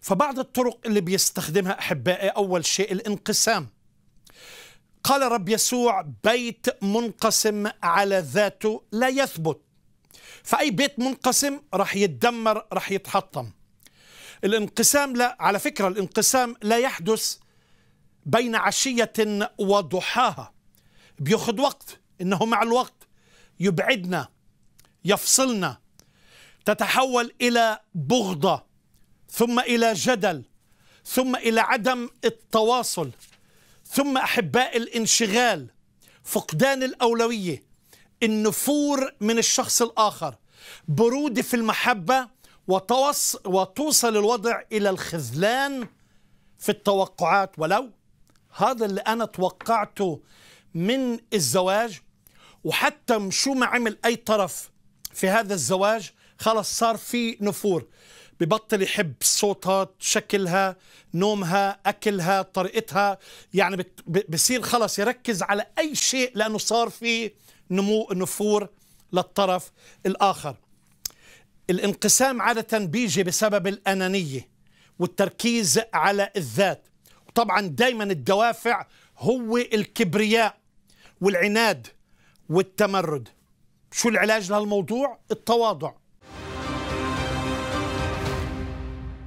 فبعض الطرق اللي بيستخدمها احبائي اول شيء الانقسام قال رب يسوع بيت منقسم على ذاته لا يثبت فاي بيت منقسم راح يتدمر راح يتحطم الانقسام لا على فكره الانقسام لا يحدث بين عشيه وضحاها بياخذ وقت انه مع الوقت يبعدنا يفصلنا تتحول الى بغضه ثم إلى جدل ثم إلى عدم التواصل ثم أحباء الانشغال فقدان الأولوية النفور من الشخص الآخر برودة في المحبة وتوص وتوصل الوضع إلى الخذلان في التوقعات ولو هذا اللي أنا توقعته من الزواج وحتى شو ما عمل أي طرف في هذا الزواج خلص صار في نفور ببطل يحب صوتها شكلها نومها أكلها طريقتها يعني بصير خلص يركز على أي شيء لأنه صار في نمو نفور للطرف الآخر الانقسام عادة بيجي بسبب الأنانية والتركيز على الذات وطبعا دايما الدوافع هو الكبرياء والعناد والتمرد شو العلاج لهالموضوع التواضع